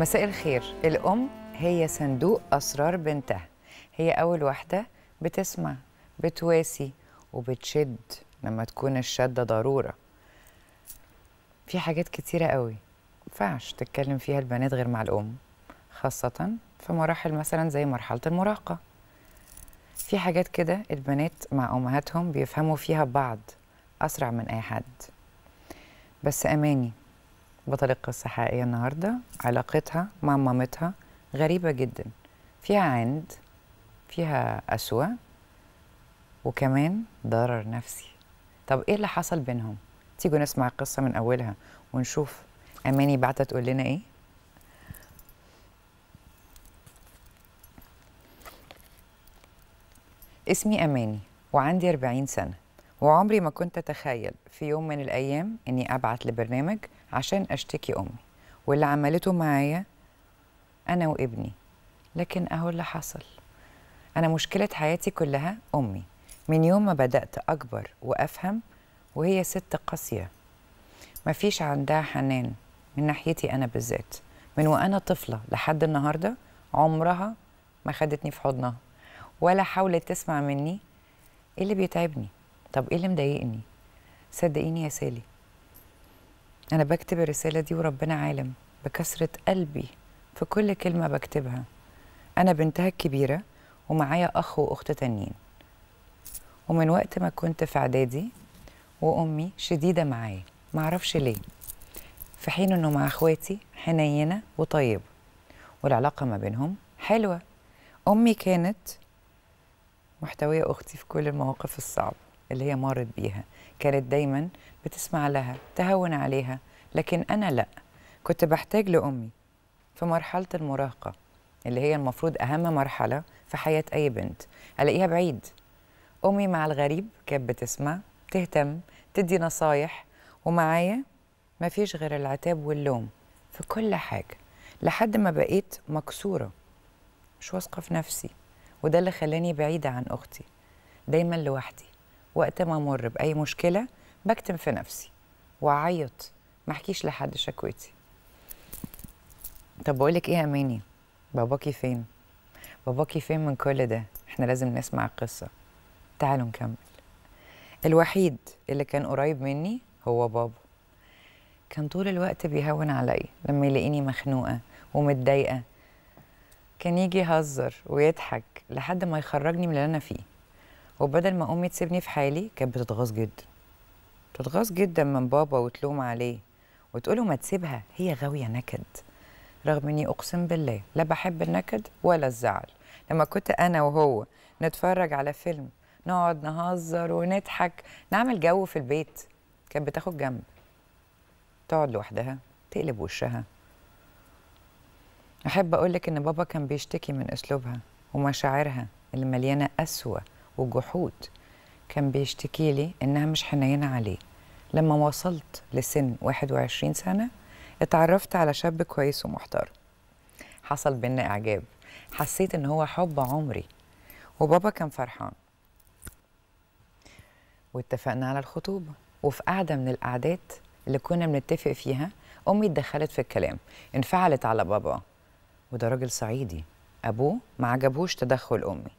مساء الخير الأم هي صندوق أسرار بنتها هي أول واحدة بتسمع بتواسي وبتشد لما تكون الشدة ضرورة في حاجات كتيرة قوي فعش تتكلم فيها البنات غير مع الأم خاصة في مراحل مثلا زي مرحلة المراهقة في حاجات كده البنات مع أمهاتهم بيفهموا فيها بعض أسرع من أي حد بس أماني بطلة قصة حقيقية النهاردة علاقتها مع مامتها غريبة جدا فيها عند فيها قسوة وكمان ضرر نفسي طب ايه اللي حصل بينهم؟ تيجوا نسمع القصة من أولها ونشوف أماني بعتة تقول لنا ايه؟ اسمي أماني وعندي 40 سنة وعمري ما كنت أتخيل في يوم من الأيام إني أبعت لبرنامج عشان أشتكي أمي واللي عملته معايا أنا وابني لكن أهو اللي حصل أنا مشكلة حياتي كلها أمي من يوم ما بدأت أكبر وأفهم وهي ست قاسية مفيش عندها حنان من ناحيتي أنا بالذات من وأنا طفلة لحد النهاردة عمرها ما خدتني في حضنها ولا حاولت تسمع مني إيه اللي بيتعبني طب إيه اللي مضايقني صدقيني يا سالي أنا بكتب الرسالة دي وربنا عالم بكثرة قلبي في كل كلمة بكتبها أنا بنتها الكبيرة ومعايا أخ وأخت تانيين ومن وقت ما كنت في إعدادي وأمي شديدة معايا معرفش ليه في حين إنه مع إخواتي حنينة وطيبة والعلاقة ما بينهم حلوة أمي كانت محتوية أختي في كل المواقف الصعبة اللي هي مرت بيها كانت دايما بتسمع لها تهون عليها لكن أنا لأ كنت بحتاج لأمي في مرحلة المراهقة اللي هي المفروض أهم مرحلة في حياة أي بنت ألاقيها بعيد أمي مع الغريب كانت بتسمع تهتم تدي نصايح ومعايا ما فيش غير العتاب واللوم في كل حاجة لحد ما بقيت مكسورة مش واثقة في نفسي وده اللي خلاني بعيدة عن أختي دايما لوحدي وقت ما أمر بأي مشكلة بكتم في نفسي واعيط ما احكيش لحد شكوتي طب بقولك ايه يا اماني باباكي فين باباكي فين من كل ده احنا لازم نسمع القصه تعالوا نكمل الوحيد اللي كان قريب مني هو بابا كان طول الوقت بيهون عليا لما يلاقيني مخنوقه ومتضايقه كان يجي يهزر ويضحك لحد ما يخرجني من اللي انا فيه وبدل ما امي تسيبني في حالي كانت بتتغاظ جدا تتغاظ جدا من بابا وتلوم عليه وتقوله ما تسيبها هي غاوية نكد رغم اني اقسم بالله لا بحب النكد ولا الزعل لما كنت انا وهو نتفرج على فيلم نقعد نهزر ونضحك نعمل جو في البيت كانت بتاخد جنب تقعد لوحدها تقلب وشها احب اقولك ان بابا كان بيشتكي من اسلوبها ومشاعرها اللي مليانه قسوه وجحود كان بيشتكي لي إنها مش حنينة عليه لما وصلت لسن 21 سنة اتعرفت على شاب كويس ومحترم حصل بينا إعجاب حسيت إن هو حب عمري وبابا كان فرحان واتفقنا على الخطوبة وفي قعدة من القعدات اللي كنا بنتفق فيها أمي اتدخلت في الكلام انفعلت على بابا وده راجل صعيدي أبوه ما عجبهوش تدخل أمي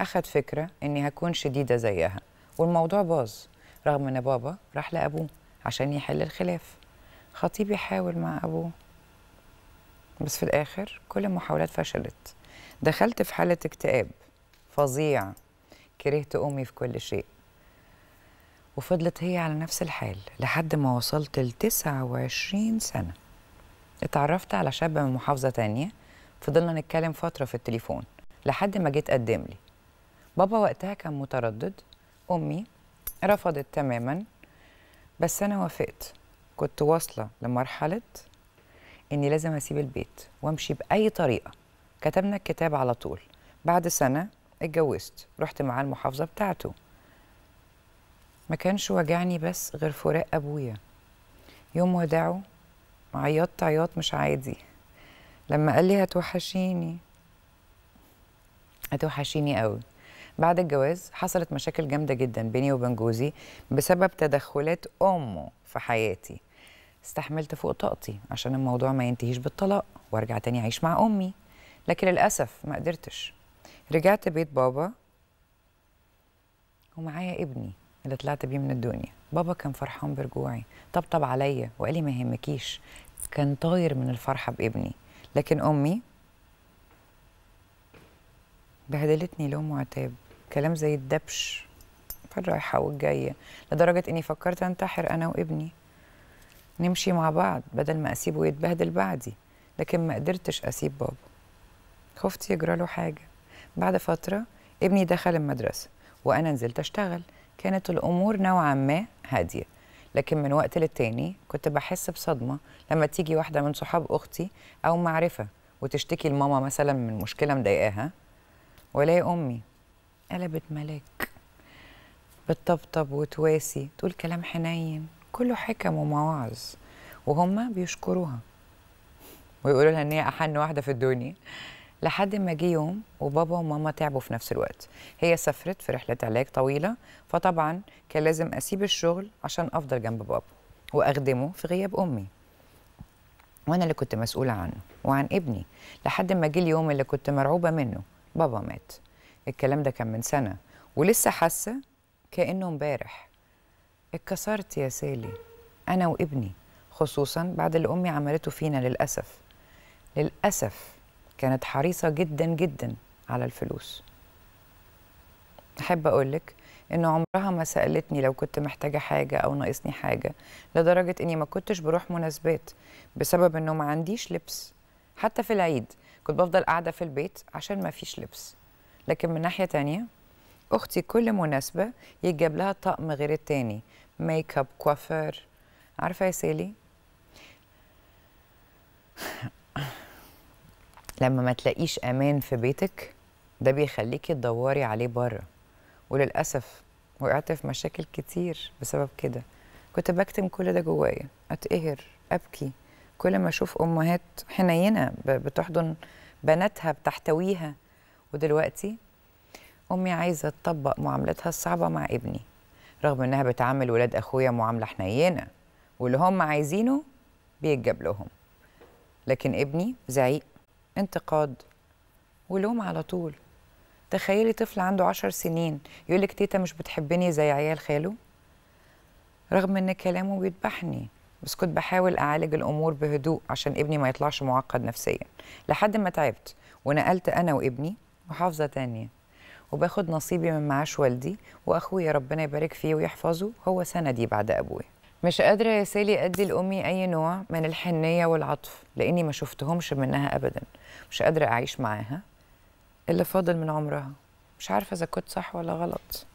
اخد فكره اني هكون شديده زيها والموضوع باظ رغم ان بابا راح لابوه عشان يحل الخلاف خطيبي حاول مع ابوه بس في الاخر كل المحاولات فشلت دخلت في حاله اكتئاب فظيع كرهت امي في كل شيء وفضلت هي على نفس الحال لحد ما وصلت ل 29 سنه اتعرفت على شاب من محافظه تانية فضلنا نتكلم فتره في التليفون لحد ما جيت قدم لي بابا وقتها كان متردد امي رفضت تماما بس انا وافقت كنت واصله لمرحله اني لازم اسيب البيت وامشي باي طريقه كتبنا الكتاب على طول بعد سنه اتجوزت رحت معاه المحافظه بتاعته ما كانش وجعني بس غير فراق ابويا يوم وداعه عيطت عياط مش عادي لما قال لي هتوحشيني هتوحشيني قوي بعد الجواز حصلت مشاكل جامده جدا بيني وبين جوزي بسبب تدخلات امه في حياتي استحملت فوق طاقتي عشان الموضوع ما ينتهيش بالطلاق وارجع تاني اعيش مع امي لكن للاسف ما قدرتش رجعت بيت بابا ومعايا ابني اللي طلعت بيه من الدنيا بابا كان فرحان برجوعي طبطب عليا وقال لي ما يهمكيش كان طاير من الفرحه بابني لكن امي بهدلتني لوم وعتاب كلام زي الدبش في الرايحه والجاية لدرجة إني فكرت أنتحر أنا وابني نمشي مع بعض بدل ما أسيبه يتبهدل بعدي لكن ما قدرتش أسيب بابا خفت يجرى له حاجة بعد فترة ابني دخل المدرسة وأنا نزلت أشتغل كانت الأمور نوعا ما هادية لكن من وقت للتاني كنت بحس بصدمة لما تيجي واحدة من صحاب أختي أو معرفة وتشتكي لماما مثلا من مشكلة مضايقاها والاقي أمي قلبت ملاك بتطبطب وتواسي تقول كلام حنين كله حكم ومواعظ وهم بيشكروها ويقولوا لها ان هي احن واحده في الدنيا لحد ما جه يوم وبابا وماما تعبوا في نفس الوقت هي سافرت في رحله علاج طويله فطبعا كان لازم اسيب الشغل عشان افضل جنب بابا واخدمه في غياب امي وانا اللي كنت مسؤوله عنه وعن ابني لحد ما جه اليوم اللي كنت مرعوبه منه بابا مات الكلام ده كان من سنه ولسه حاسه كانه امبارح اتكسرت يا سالي انا وابني خصوصا بعد اللي امي عملته فينا للاسف للاسف كانت حريصه جدا جدا على الفلوس احب اقولك ان عمرها ما سالتني لو كنت محتاجه حاجه او ناقصني حاجه لدرجه اني ما كنتش بروح مناسبات بسبب انه ما عنديش لبس حتى في العيد كنت بفضل قاعده في البيت عشان ما فيش لبس لكن من ناحيه تانية اختي كل مناسبه يجيب لها طقم غير التاني ميك اب كوافير عارفه يا سيلي لما ما تلاقيش امان في بيتك ده بيخليكي تدوري عليه بره وللاسف وقعت في مشاكل كتير بسبب كده كنت بكتم كل ده جوايا اتقهر ابكي كل ما اشوف امهات حنينه بتحضن بناتها بتحتويها ودلوقتي امي عايزه تطبق معاملتها الصعبه مع ابني رغم انها بتعامل ولاد اخويا معامله حنينه واللي هم عايزينه بيتجاب لهم لكن ابني زعيق انتقاد ولوم على طول تخيلي طفل عنده عشر سنين يقول لك تيتا مش بتحبني زي عيال خاله رغم ان كلامه بيذبحني بس كنت بحاول اعالج الامور بهدوء عشان ابني ما يطلعش معقد نفسيا لحد ما تعبت ونقلت انا وابني محافظه تانية وباخد نصيبي من معاش والدي واخويا ربنا يبارك فيه ويحفظه هو سندي بعد ابويا مش قادره يا سالي ادي لامي اي نوع من الحنيه والعطف لاني ما شفتهمش منها ابدا مش قادره اعيش معاها اللي فاضل من عمرها مش عارفه اذا كنت صح ولا غلط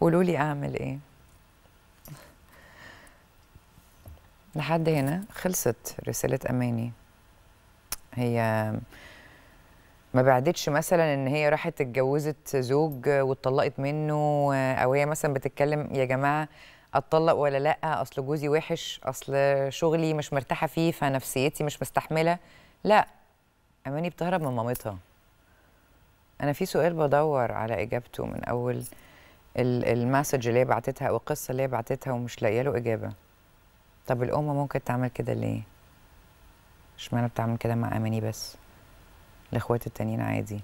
قولوا لي اعمل ايه لحد هنا خلصت رساله اماني هي ما بعدتش مثلا ان هي راحت اتجوزت زوج واتطلقت منه او هي مثلا بتتكلم يا جماعه اتطلق ولا لا اصل جوزي وحش اصل شغلي مش مرتاحه فيه فنفسيتي مش مستحمله لا اماني بتهرب من مامتها انا في سؤال بدور على اجابته من اول المسج اللي هي بعتتها او القصه اللي هي بعتتها ومش لاقيه له اجابه طب الام ممكن تعمل كده ليه اشمعنى بتعمل كده مع اماني بس الاخوات التانيين عادي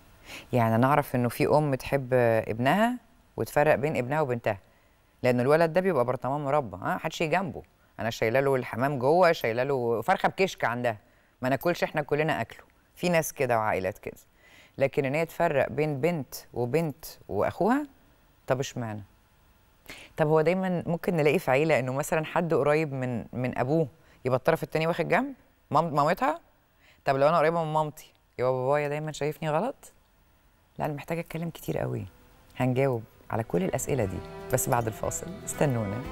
يعني انا اعرف انه في ام تحب ابنها وتفرق بين ابنها وبنتها لان الولد ده بيبقى برطمان مربى ها آه، حدش جنبه انا شايله له الحمام جوه شايله له فرخه بكشك عندها ما ناكلش احنا كلنا اكله في ناس كده وعائلات كده لكن ان هي تفرق بين بنت وبنت واخوها طب اشمعنى طب هو دايما ممكن نلاقي في عيله انه مثلا حد قريب من من ابوه يبقى الطرف الثاني واخد جنب مامتها طب لو انا قريبه من مامتي يا بابايا دايما شايفني غلط لا انا محتاجه اتكلم كتير قوي هنجاوب على كل الاسئله دي بس بعد الفاصل استنونا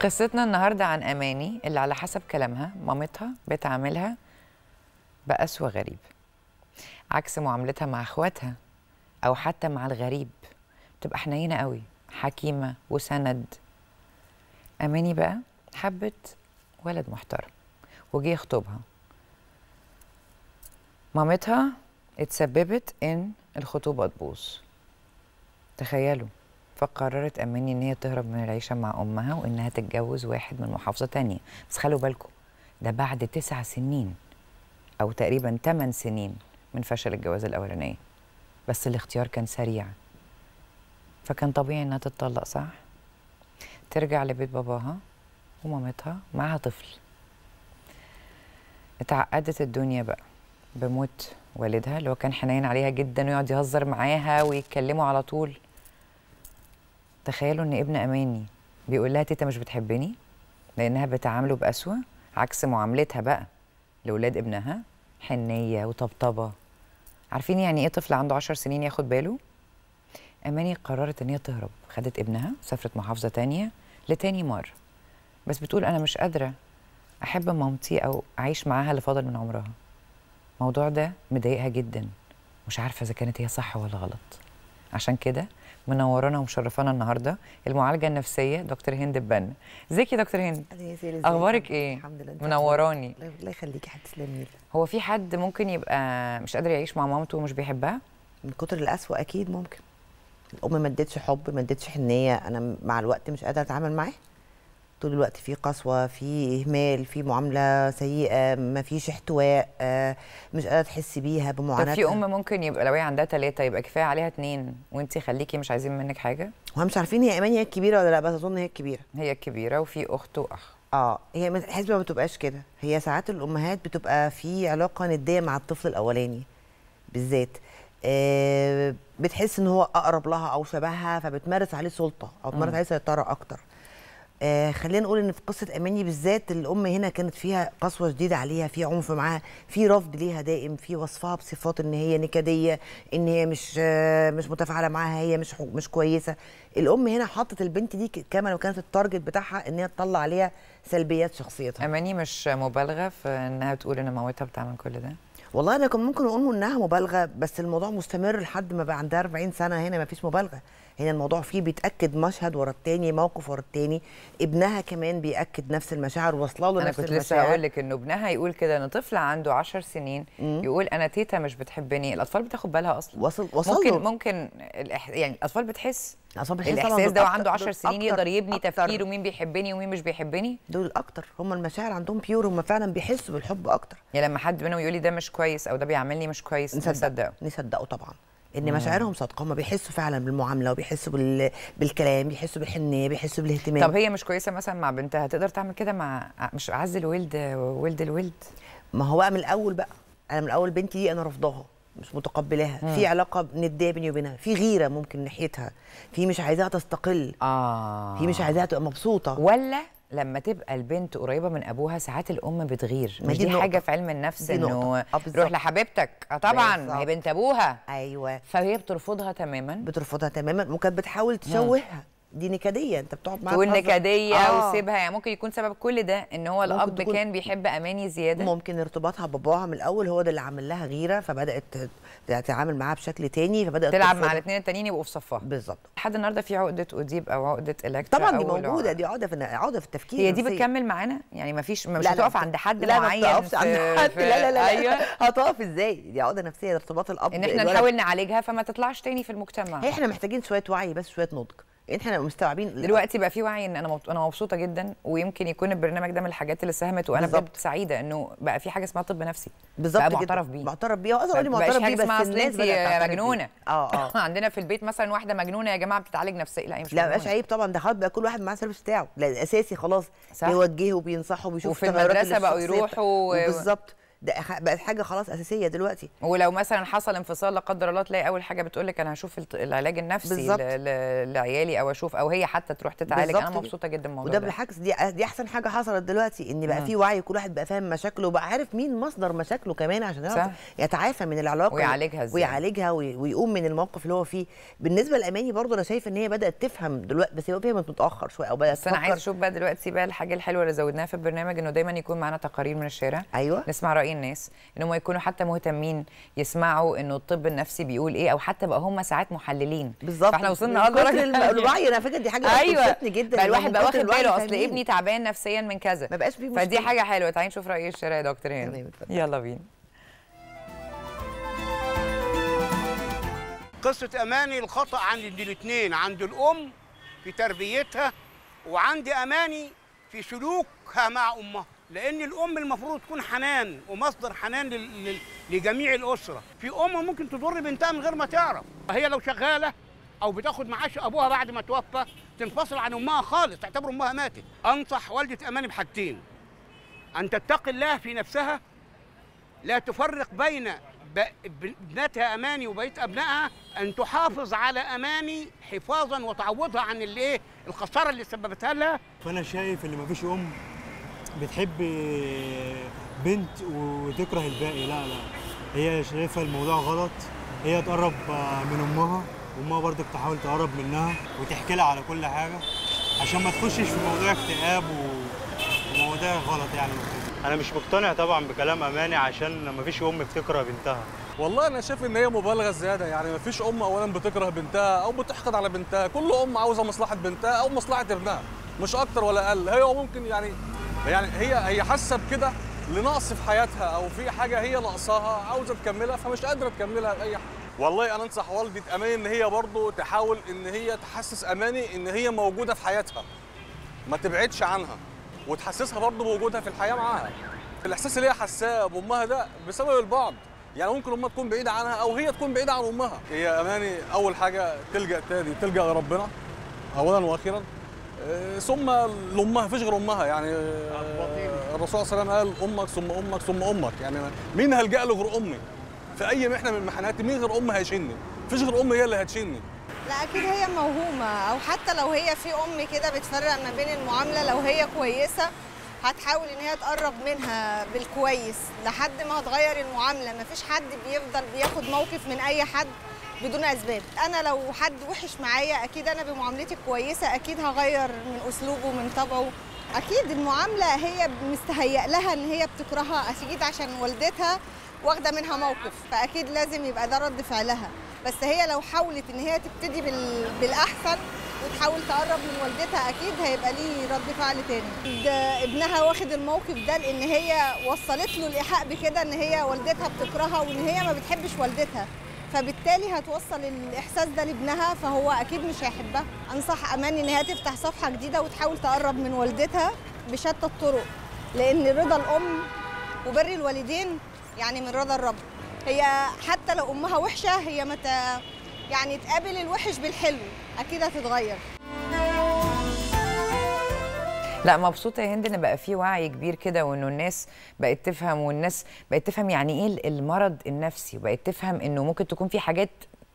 قصتنا النهارده عن اماني اللي على حسب كلامها مامتها بتعاملها بقسوه غريب عكس معاملتها مع اخواتها او حتى مع الغريب بتبقى حنينه قوي حكيمه وسند اماني بقى حبت ولد محترم وجه يخطبها مامتها اتسببت ان الخطوبه تبوظ تخيلوا فقررت اماني ان هي تهرب من العيشه مع امها وانها تتجوز واحد من محافظه تانية بس خلوا بالكم ده بعد تسع سنين او تقريبا ثمان سنين من فشل الجواز الاولاني بس الاختيار كان سريع فكان طبيعي انها تتطلق صح ترجع لبيت باباها ومامتها معاها طفل اتعقدت الدنيا بقى بموت والدها اللي هو كان حنين عليها جدا ويقعد يهزر معاها ويتكلموا على طول تخيلوا ان ابن اماني بيقول لها تيتا مش بتحبني لانها بتعامله بقسوه عكس معاملتها بقى لاولاد ابنها حنيه وطبطبه عارفين يعني ايه طفل عنده 10 سنين ياخد باله اماني قررت ان هي تهرب خدت ابنها سافرت محافظه تانية لتاني مره بس بتقول انا مش قادره احب مامتي او اعيش معاها اللي فاضل من عمرها الموضوع ده مضايقها جدا مش عارفه اذا كانت هي صح ولا غلط عشان كده منورانا ومشرفانا النهارده المعالجه النفسيه دكتور هند بن ازيك يا دكتور هند اخبارك ايه الحمد لله منوراني إيه؟ الله يخليكي هتسلمي هو في حد ممكن يبقى مش قادر يعيش مع مامته ومش بيحبها من كتر القسوه اكيد ممكن الام ما ادتش حب ما ادتش حنيه انا مع الوقت مش قادره اتعامل معاه طول الوقت في قسوه في اهمال في معامله سيئه ما فيش احتواء آه، مش قادره تحسي بيها بمعاناتها طب في ام ممكن يبقى لو هي عندها ثلاثه يبقى كفايه عليها اثنين وانت خليكي مش عايزين منك حاجه وهم مش عارفين هي ايمان هي الكبيره ولا لا بس اظن هي الكبيره هي الكبيره وفي اخت واخ اه هي الحسبه ما بتبقاش كده هي ساعات الامهات بتبقى في علاقه نديه مع الطفل الاولاني بالذات آه بتحس ان هو اقرب لها او شبهها فبتمارس عليه سلطه او بتمارس عليه سيطره اكتر آه خلينا نقول ان في قصه اماني بالذات الام هنا كانت فيها قسوه شديده عليها في عنف معاها في رفض ليها دائم في وصفها بصفات ان هي نكديه ان هي مش آه مش متفاعله معاها هي مش مش كويسه الام هنا حطت البنت دي كما لو كانت التارجت بتاعها ان هي تطلع عليها سلبيات شخصيتها اماني مش مبالغه في انها تقول ان مامتها بتعمل كل ده والله انا كان ممكن اقول انها مبالغه بس الموضوع مستمر لحد ما بقى عندها 40 سنه هنا ما فيش مبالغه هنا الموضوع فيه بيتاكد مشهد ورا التاني موقف ورا التاني ابنها كمان بياكد نفس المشاعر واصله له نفس المشاعر انا كنت لسه هقول لك انه ابنها يقول كده ان طفل عنده 10 سنين مم. يقول انا تيتا مش بتحبني الاطفال بتاخد بالها اصلا وصل وصل ممكن له. ممكن الإح... يعني الاطفال بتحس الاطفال بتحس الاحساس ده وعنده 10 سنين يقدر يبني أكتر. تفكيره مين بيحبني ومين مش بيحبني دول اكتر هم المشاعر عندهم بيور هم فعلا بيحسوا بالحب اكتر يعني لما حد منهم يقول لي ده مش كويس او ده بيعملني مش كويس نصدقه نصدقه طبعا ان مشاعرهم صادقه هم بيحسوا فعلا بالمعامله وبيحسوا بال... بالكلام بيحسوا بالحنيه بيحسوا بالاهتمام طب هي مش كويسه مثلا مع بنتها تقدر تعمل كده مع مش اعز الولد ولد الولد ما هو بقى من الاول بقى انا من الاول بنتي دي انا رافضاها مش متقبلاها في علاقه نديه بيني وبينها في غيره ممكن ناحيتها في مش عايزاها تستقل اه في مش عايزاها تبقى مبسوطه ولا لما تبقى البنت قريبه من ابوها ساعات الام بتغير ما دي, دي حاجه في علم النفس انه آه، روح لحبيبتك اه طبعا هي بنت ابوها ايوه فهي بترفضها تماما بترفضها تماما وكانت بتحاول تشوهها دي نكديه انت بتقعد معاها والنكديه آه. وسيبها يعني ممكن يكون سبب كل ده ان هو الاب كان بيحب اماني زياده ممكن ارتباطها بباباها من الاول هو ده اللي عامل لها غيره فبدات تتعامل معاها بشكل تاني فبدات تلعب مع الاثنين التانيين يبقوا في صفها بالظبط لحد النهارده في عقده اوديب او عقده الكترا طبعا دي موجوده دي عقده في عقده في التفكير هي دي بتكمل معانا يعني ما فيش مش هتقف عند حد لا معين لا في... عند حد في... لا لا لا, أيوة. هتقف ازاي دي عقده نفسيه ارتباط الاب ان احنا نحاول نعالجها فما تطلعش تاني في المجتمع احنا محتاجين شويه وعي بس شويه نضج إيه، احنا مستوعبين دلوقتي بقى في وعي ان انا انا مبسوطه جدا ويمكن يكون البرنامج ده من الحاجات اللي ساهمت وانا بجد سعيده انه بقى في حاجه اسمها طب نفسي بالظبط بقى معترف بيه معترف بيه واقدر اقول معترف بيه بس الناس يا مجنونه اه اه عندنا في البيت مثلا واحده مجنونه يا جماعه بتتعالج نفسيا لا مش لا مش عيب طبعا ده خلاص بقى كل واحد معاه السيرفيس بتاعه لا اساسي خلاص بيوجهه وبينصحه وبيشوف وفي المدرسه بقى بقوا يروحوا بالظبط ده بقت حاجه خلاص اساسيه دلوقتي ولو مثلا حصل انفصال لا قدر الله تلاقي اول حاجه بتقول لك انا هشوف العلاج النفسي لعيالي او اشوف او هي حتى تروح تتعالج انا مبسوطه جدا الموضوع وده بالعكس دي دي احسن حاجه حصلت دلوقتي ان بقى في وعي كل واحد بقى فاهم مشاكله وبقى عارف مين مصدر مشاكله كمان عشان يعرف يتعافى من العلاقه ويعالجها ازاي ويعالجها ويقوم من الموقف اللي هو فيه بالنسبه لاماني برضه انا شايفه ان هي بدات تفهم دلوقتي بس هي فهمت متاخر شويه او بدات بس انا عايز اشوف بقى دلوقتي بقى الحاجه الحلوه اللي زودناها في البرنامج انه دايما يكون معانا تقارير من الشارع ايوه نسمع راي باقي الناس ان هم يكونوا حتى مهتمين يسمعوا انه الطب النفسي بيقول ايه او حتى بقى هم ساعات محللين بالظبط فاحنا وصلنا لدرجه الوعي انا فكره دي حاجه أيوة. جدا بقى الواحد يعني بقى واخد باله اصل ابني تعبان نفسيا من كذا ما بقاش فيه فدي حاجه حلوه تعالي نشوف راي الشارع يا دكتور هنا يلا بينا قصة أماني الخطأ عند الاثنين عند الأم في تربيتها وعندي أماني في سلوكها مع أمها لان الام المفروض تكون حنان ومصدر حنان لجميع الاسره في ام ممكن تضر بنتها من غير ما تعرف هي لو شغاله او بتاخد معاش ابوها بعد ما توفى تنفصل عن امها خالص تعتبر امها ماتت انصح والده اماني بحاجتين ان تتقي الله في نفسها لا تفرق بين ابنتها اماني وبقيه ابنائها ان تحافظ على اماني حفاظا وتعوضها عن الايه الخساره اللي سببتها لها فانا شايف ان مفيش ام بتحب بنت وتكره الباقي لا لا هي شايفه الموضوع غلط هي تقرب من امها وامها برضك تحاول تقرب منها وتحكي لها على كل حاجه عشان ما تخشش في موضوع اكتئاب ومواضيع غلط يعني انا مش مقتنع طبعا بكلام اماني عشان ما فيش ام بتكره بنتها والله انا شايف ان هي مبالغه زياده يعني ما فيش ام اولا بتكره بنتها او بتحقد على بنتها كل ام عاوزه مصلحه بنتها او مصلحه ابنها مش اكتر ولا اقل هي ممكن يعني يعني هي هي حاسه بكده لنقص في حياتها او في حاجه هي ناقصاها عاوزه تكملها فمش قادره تكملها باي حاجه والله انا انصح والدي اماني ان هي برضه تحاول ان هي تحسس اماني ان هي موجوده في حياتها ما تبعدش عنها وتحسسها برضه بوجودها في الحياه معاها الاحساس اللي هي حاساه بامها ده بسبب البعض يعني ممكن امها تكون بعيده عنها او هي تكون بعيده عن امها هي اماني اول حاجه تلجا تاني تلجا لربنا اولا واخيرا ثم لامها فيش غير امها يعني الرسول صلى الله عليه وسلم قال امك ثم امك ثم امك يعني مين هلجا له غير امي في اي محنه من المحنات مين غير امي هيشني فيش غير امي هي اللي هتشني لا اكيد هي موهومه او حتى لو هي في ام كده بتفرق ما بين المعامله لو هي كويسه هتحاول ان هي تقرب منها بالكويس لحد ما هتغير المعامله ما فيش حد بيفضل بياخد موقف من اي حد بدون اسباب انا لو حد وحش معايا اكيد انا بمعاملتي الكويسه اكيد هغير من اسلوبه من طبعه اكيد المعامله هي مستهيئ لها ان هي بتكرهها اكيد عشان والدتها واخده منها موقف فاكيد لازم يبقى ده رد فعلها بس هي لو حاولت ان هي تبتدي بالاحسن وتحاول تقرب من والدتها اكيد هيبقى ليه رد فعل تاني ده ابنها واخد الموقف ده لان هي وصلت له الايحاء بكده ان هي والدتها بتكرهها وان هي ما بتحبش والدتها فبالتالي هتوصل الاحساس ده لابنها فهو اكيد مش هيحبها انصح امان ان هي تفتح صفحه جديده وتحاول تقرب من والدتها بشتى الطرق لان رضا الام وبر الوالدين يعني من رضا الرب هي حتى لو امها وحشه هي متى يعني تقابل الوحش بالحلو اكيد هتتغير لا مبسوطه يا هند ان بقى في وعي كبير كده وانه الناس بقت تفهم والناس بقت تفهم يعني ايه المرض النفسي وبقت تفهم انه ممكن تكون في حاجات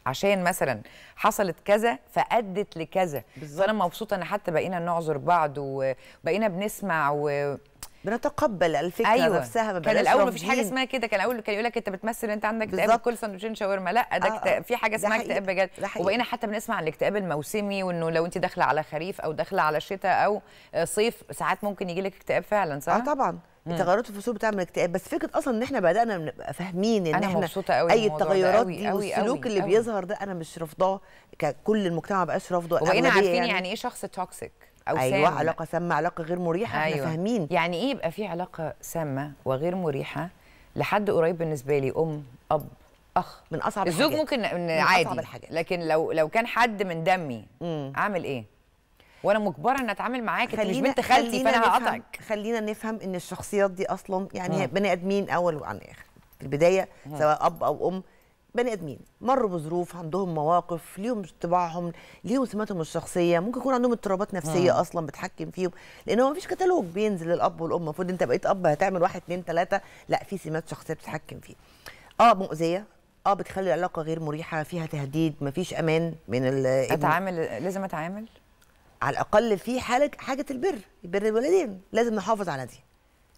عشان مثلا حصلت كذا فادت لكذا بالظبط انا مبسوطه ان حتى بقينا نعذر بعض وبقينا بنسمع و بنتقبل الفكره أيوة. نفسها ما كان الاول مفيش حاجه اسمها كده كان الاول كان يقول لك انت بتمثل انت عندك اكتئاب كل سندوتشين شاورما لا ده آه آه. في حاجه اسمها اكتئاب بجد وبقينا حتى بنسمع عن الاكتئاب الموسمي وانه لو انت داخله على خريف او داخله على شتاء او صيف ساعات ممكن يجي لك اكتئاب فعلا صح؟ اه طبعا التغيرات في الفصول بتعمل اكتئاب بس فكره اصلا ان احنا بدانا نبقى فاهمين ان أنا احنا مبسوطة قوي اي التغيرات قوي دي قوي والسلوك قوي اللي قوي بيظهر ده انا مش رافضاه ككل المجتمع ما بقاش رافضه وبقينا عارفين يعني, يعني ايه شخص توكسيك او أيوة سامة. علاقه سامه علاقه غير مريحه أيوة. احنا فاهمين يعني ايه يبقى في علاقه سامه وغير مريحه لحد قريب بالنسبه لي ام اب اخ من اصعب الزوج الحاجات. ممكن من عادي أصعب الحاجات. لكن لو لو كان حد من دمي مم. اعمل ايه وانا مجبره ان اتعامل معاك انت مش بنت خالتي فانا هقطعك خلينا نفهم ان الشخصيات دي اصلا يعني بني ادمين اول وعن اخر في البدايه مم. سواء اب او ام بني ادمين مروا بظروف عندهم مواقف ليهم طباعهم ليهم سماتهم الشخصيه ممكن يكون عندهم اضطرابات نفسيه مم. اصلا بتحكم فيهم لان هو مفيش كتالوج بينزل للاب والام المفروض انت بقيت اب هتعمل واحد اثنين ثلاثه لا في سمات شخصيه بتتحكم فيه اه مؤذيه اه بتخلي العلاقه غير مريحه فيها تهديد مفيش امان من اتعامل لازم اتعامل على الاقل في حاجه حاجه البر بر الوالدين لازم نحافظ على دي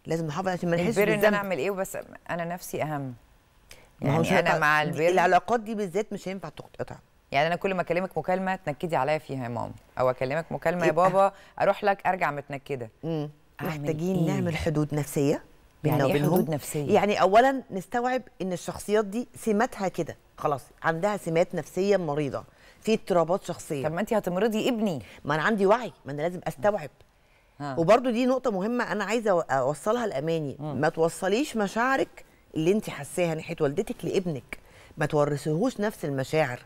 لازم نحافظ عشان ما نحسش البر ان انا اعمل ايه وبس انا نفسي اهم يعني انا مع البر العلاقات دي بالذات مش هينفع تقطع يعني انا كل ما اكلمك مكالمه تنكدي عليا فيها يا ماما او اكلمك مكالمه يا بابا اروح لك ارجع متنكده محتاجين إيه؟ نعمل حدود نفسيه بيننا يعني إيه حدود نفسيه يعني اولا نستوعب ان الشخصيات دي سماتها كده خلاص عندها سمات نفسيه مريضه في اضطرابات شخصيه طب ما انت هتمرضي ابني ما انا عندي وعي ما انا لازم استوعب وبرده دي نقطه مهمه انا عايزه اوصلها لاماني ما توصليش مشاعرك اللي انت حاساها ناحيه والدتك لابنك ما تورثيهوش نفس المشاعر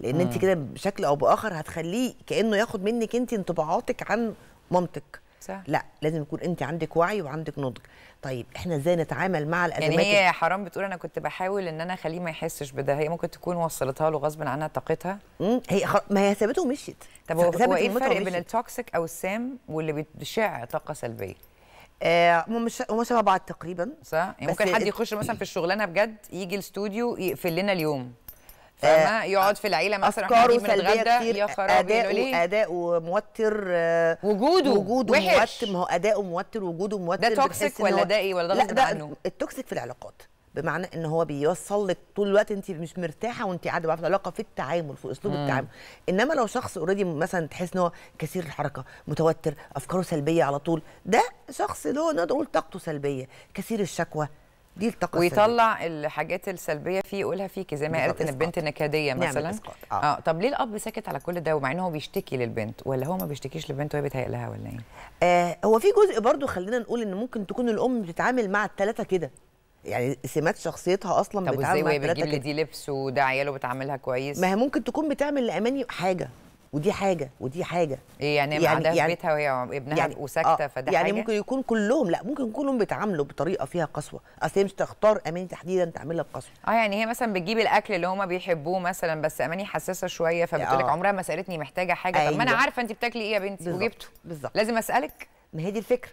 لان انت كده بشكل او باخر هتخليه كانه ياخد منك انت انطباعاتك عن مامتك صح. لا لازم يكون انت عندك وعي وعندك نضج طيب احنا ازاي نتعامل مع يعني الازمات يعني هي حرام بتقول انا كنت بحاول ان انا اخليه ما يحسش بده هي ممكن تكون وصلتها له غصب عنها طاقتها هي خر... ما هي سابته ومشيت طب هو, هو ايه الفرق بين التوكسيك او السام واللي بيشع طاقه سلبيه آه، مش هم شبه بعض تقريبا صح يعني ممكن حد يخش مثلا في الشغلانه بجد يجي الاستوديو يقفل لنا اليوم فاهمه آه، يقعد في العيله مثلا افكاره سلبيه كتير يا خرابي اداؤه اداؤه موتر آه، وجوده وجوده وحش. موتر ما هو اداؤه موتر وجوده موتر ده توكسيك ولا ده ايه ولا ده غصب عنه؟ التوكسيك في العلاقات بمعنى ان هو بيوصل لك طول الوقت انت مش مرتاحه وانت قاعده في العلاقه في التعامل في اسلوب مم. التعامل انما لو شخص اوريدي مثلا تحس ان هو كثير الحركه متوتر افكاره سلبيه على طول ده شخص له نقدر نقول طاقته سلبيه كثير الشكوى دي الطاقه ويطلع الحاجات السلبيه فيه يقولها فيكي زي ما قالت ان البنت نكديه مثلا آه. اه طب ليه الاب ساكت على كل ده ومع ان هو بيشتكي للبنت ولا هو ما بيشتكيش للبنت وهي بتهيئ لها ولا ايه آه هو في جزء برضو خلينا نقول ان ممكن تكون الام بتتعامل مع الثلاثه كده يعني سمات شخصيتها اصلا طب ازاي وهي بتجيب دي لبس وده عياله بتعاملها كويس ما هي ممكن تكون بتعمل لاماني حاجه ودي حاجه ودي حاجه ايه يعني, يعني عندها يعني في بيتها وهي ابنها يعني وساكته آه فده يعني حاجه ممكن يكون كلهم لا ممكن كلهم بيتعاملوا بطريقه فيها قسوه اصل هي مش تختار اماني تحديدا تعملها بقسوه اه يعني هي مثلا بتجيب الاكل اللي هما بيحبوه مثلا بس اماني حساسه شويه فبتقول لك آه. عمرها ما سالتني محتاجه حاجه أيوة. طب ما انا أيوة. عارفه انت بتاكلي ايه يا بنتي وجبته بالظبط لازم اسالك ما هي دي الفكره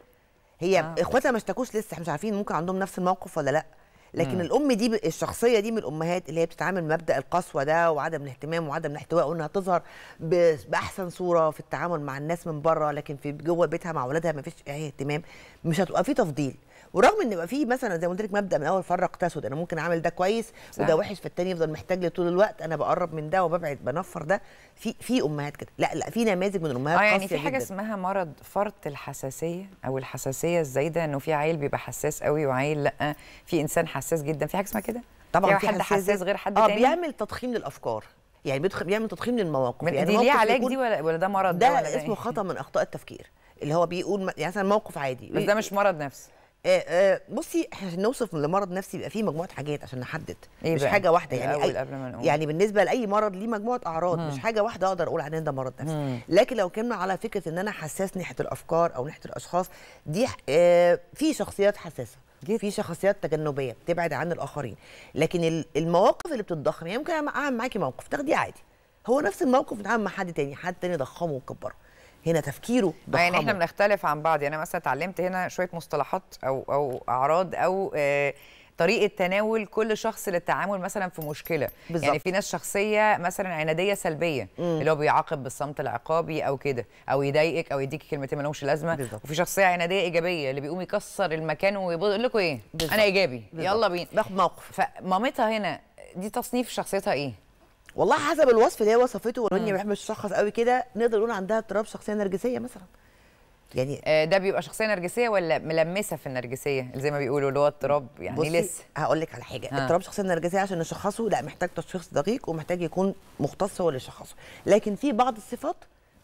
هي آه. اخواتها ما اشتكوش لسه احنا مش عارفين ممكن عندهم نفس الموقف ولا لا لكن مم. الام دي الشخصيه دي من الامهات اللي هي بتتعامل مبدا القسوه ده وعدم الاهتمام وعدم الاحتواء وانها تظهر باحسن صوره في التعامل مع الناس من بره لكن في جوه بيتها مع اولادها ما فيش اي اهتمام مش هتبقى في تفضيل ورغم ان يبقى في مثلا زي ما قلت لك مبدا من اول فرق تسود انا ممكن اعمل ده كويس وده وحش فالتاني يفضل محتاج لي طول الوقت انا بقرب من ده وببعد بنفر ده في في امهات كده لا لا في نماذج من الامهات اه يعني في حاجه جداً. اسمها مرض فرط الحساسيه او الحساسيه الزايده انه في عيل بيبقى حساس قوي وعيل لا في انسان حساس جدا في حاجه اسمها كده طبعا في حد حساس غير حد آه، تاني اه بيعمل تضخيم للافكار يعني بيدخل بيعمل تضخيم للمواقف من يعني دي ليه علاج دي ولا ولا ده مرض ده, ده, ده اسمه إيه؟ خطا من اخطاء التفكير اللي هو بيقول يعني مثلا موقف عادي بس ده مش مرض نفسي آه، آه، بصي احنا عشان نوصف لمرض نفسي بيبقى فيه مجموعه حاجات عشان نحدد إيه مش حاجه واحده يعني أي قبل ما نقول. يعني بالنسبه لاي مرض ليه مجموعه اعراض مم. مش حاجه واحده اقدر اقول عنها ده مرض نفسي مم. لكن لو كنا على فكره ان انا حساس ناحيه الافكار او ناحيه الاشخاص دي آه في شخصيات حساسه جيت. في شخصيات تجنبيه بتبعد عن الاخرين لكن المواقف اللي بتتضخم يعني ممكن اعمل معاكي موقف تاخديه عادي هو نفس الموقف بتعمل مع حد تاني حد تاني ضخمه وكبره هنا تفكيره ده يعني احنا بنختلف عن بعض يعني انا مثلا اتعلمت هنا شويه مصطلحات او او اعراض او آه، طريقه تناول كل شخص للتعامل مثلا في مشكله بالزبط. يعني في ناس شخصيه مثلا عناديه سلبيه مم. اللي هو بيعاقب بالصمت العقابي او كده او يضايقك او يديك كلمتين مالهمش لازمه بالزبط. وفي شخصيه عناديه ايجابيه اللي بيقوم يكسر المكان ويقول لكم ايه بالزبط. انا ايجابي بالزبط. يلا بينا باخد موقف فمامتها هنا دي تصنيف شخصيتها ايه والله حسب الوصف اللي هي وصفته ورانيا بحب تشخص قوي كده نقدر نقول عندها اضطراب شخصيه نرجسيه مثلا يعني آه، ده بيبقى شخصيه نرجسيه ولا ملمسه في النرجسيه زي ما بيقولوا اللي هو اضطراب يعني لسه هقول لك على حاجه آه. اضطراب شخصيه نرجسيه عشان نشخصه لا محتاج تشخيص دقيق ومحتاج يكون مختص هو اللي يشخصه لكن في بعض الصفات